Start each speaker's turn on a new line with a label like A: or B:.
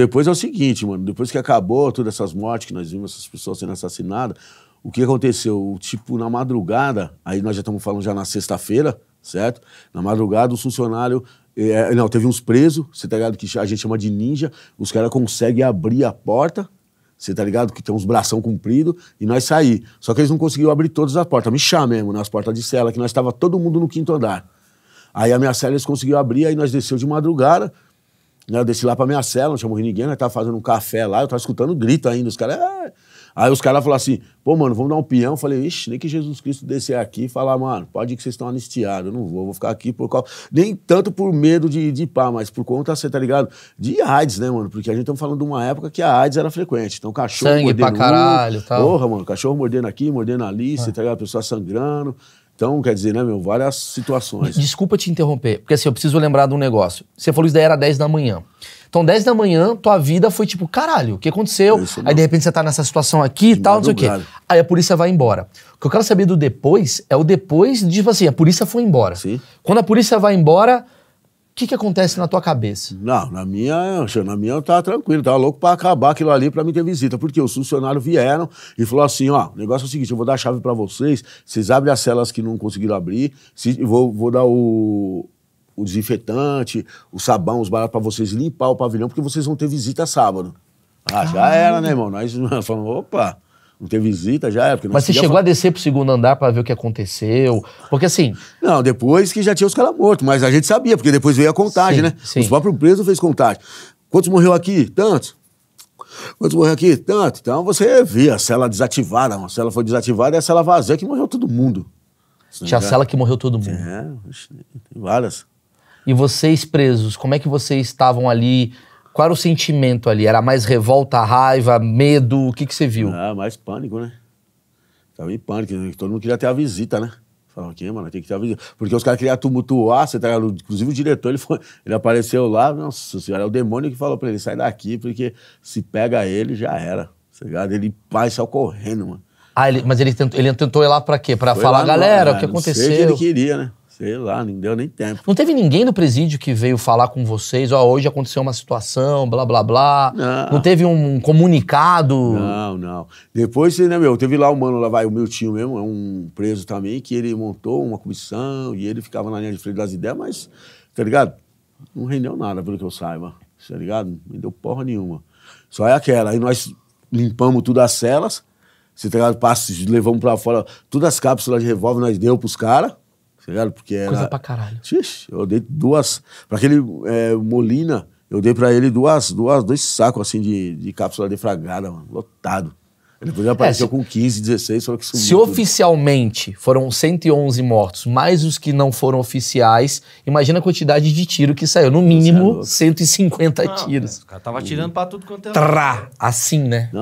A: Depois é o seguinte, mano, depois que acabou todas essas mortes, que nós vimos essas pessoas sendo assassinadas, o que aconteceu? Tipo, na madrugada, aí nós já estamos falando já na sexta-feira, certo? Na madrugada, o funcionário, É, eh, eh, não, teve uns presos, você tá ligado? Que a gente chama de ninja, os caras conseguem abrir a porta, você tá ligado? Que tem uns bração comprido, e nós sair. Só que eles não conseguiram abrir todas as portas, mexer mesmo, nas né, portas de cela, que nós estava todo mundo no quinto andar. Aí a minha cela eles conseguiram abrir, aí nós desceu de madrugada. Né, eu desci lá pra minha cela, não tinha morrido ninguém, nós né, tava fazendo um café lá, eu tava escutando grito ainda, os caras... Ah! É". Aí os caras falaram assim, pô, mano, vamos dar um pião Eu falei, ixi, nem que Jesus Cristo descer aqui e falar, mano, pode ir que vocês estão anistiados, eu não vou, vou ficar aqui por causa... Nem tanto por medo de, de pá, mas por conta, você tá ligado? De AIDS, né, mano? Porque a gente tá falando de uma época que a AIDS era frequente. Então cachorro Sangue mordendo... pra caralho, tal. Porra, mano, cachorro mordendo aqui, mordendo ali, é. você ah. tá ligado? A pessoa sangrando. Então, quer dizer, né, meu, várias situações. Desculpa
B: te interromper,
A: porque assim, eu preciso lembrar de um negócio.
B: Você falou isso daí era 10 da manhã. Então, 10 da manhã, tua vida foi tipo, caralho, o que aconteceu? Isso, Aí, de repente, você tá nessa situação aqui e tal, não sei o quê. Aí a polícia vai embora. O que eu quero saber do depois é o depois tipo assim, a polícia foi embora. Sim. Quando a polícia vai embora, que, que acontece na tua cabeça?
A: Não, na minha, na minha eu tava tranquilo, tava louco para acabar aquilo ali para mim ter visita, porque os funcionários vieram e falou assim, ó, o negócio é o seguinte, eu vou dar a chave para vocês, vocês abrem as celas que não conseguiram abrir, se, vou, vou dar o, o desinfetante, o sabão, os baratos para vocês limpar o pavilhão, porque vocês vão ter visita sábado. Ah, Caramba. já era, né, irmão? Nós falamos, opa não ter visita já é Mas você chegou falar.
B: a descer pro segundo andar para ver o que aconteceu? Porque assim.
A: Não, depois que já tinha os caras mortos, mas a gente sabia, porque depois veio a contagem, sim, né? Sim. Os próprios presos fez contagem. Quantos morreu aqui? Tantos. Quantos morreu aqui? Tanto. Então você vê a cela desativada. se cela foi desativada e é a cela vazia que morreu todo mundo.
B: Tinha a cela que morreu todo mundo. É, tem várias. E vocês presos, como é que vocês estavam ali? Qual era o sentimento
A: ali? Era mais revolta, raiva, medo? O que, que você viu? Ah, mais pânico, né? Tava em pânico. Né? Todo mundo queria ter a visita, né? Falava, aqui, mano, tem que ter a visita. Porque os caras queriam tumultuar, você tá Inclusive o diretor, ele, foi, ele apareceu lá, nossa senhora, é o demônio que falou pra ele, sai daqui, porque se pega ele, já era. Tá ligado? Ele vai só correndo, mano. Ah, ele,
B: mas ele tentou, ele tentou ir lá pra quê? Pra foi falar, lá, galera, não, o que aconteceu? Sei que ele
A: queria, né? Sei lá, nem deu nem
B: tempo. Não teve ninguém do presídio que veio falar com vocês, ó, oh, hoje aconteceu uma situação, blá, blá, blá.
A: Não, não teve um comunicado? Não, não. Depois, né, meu, teve lá o um mano, lá vai o meu tio mesmo, é um preso também, que ele montou uma comissão e ele ficava na linha de frente das ideias, mas, tá ligado? Não rendeu nada, pelo que eu saiba, tá ligado? Não deu porra nenhuma. Só é aquela. Aí nós limpamos tudo as celas, se tá ligado? levamos pra fora todas as cápsulas de revólver, nós deu pros caras. Tá ligado? Porque era... Coisa pra caralho. Xixi, eu dei duas. Pra aquele é, Molina, eu dei pra ele duas, duas, dois sacos assim de, de cápsula defragada, mano, lotado. Ele depois é, apareceu é, se... com 15, 16, falou que sumiu. Se tudo.
B: oficialmente foram 111 mortos, mais os que não foram oficiais, imagina a quantidade de tiro que saiu. No é mínimo, é 150 não, tiros. É, o cara tava atirando pra tudo quanto é. Trá! Assim, né? Não,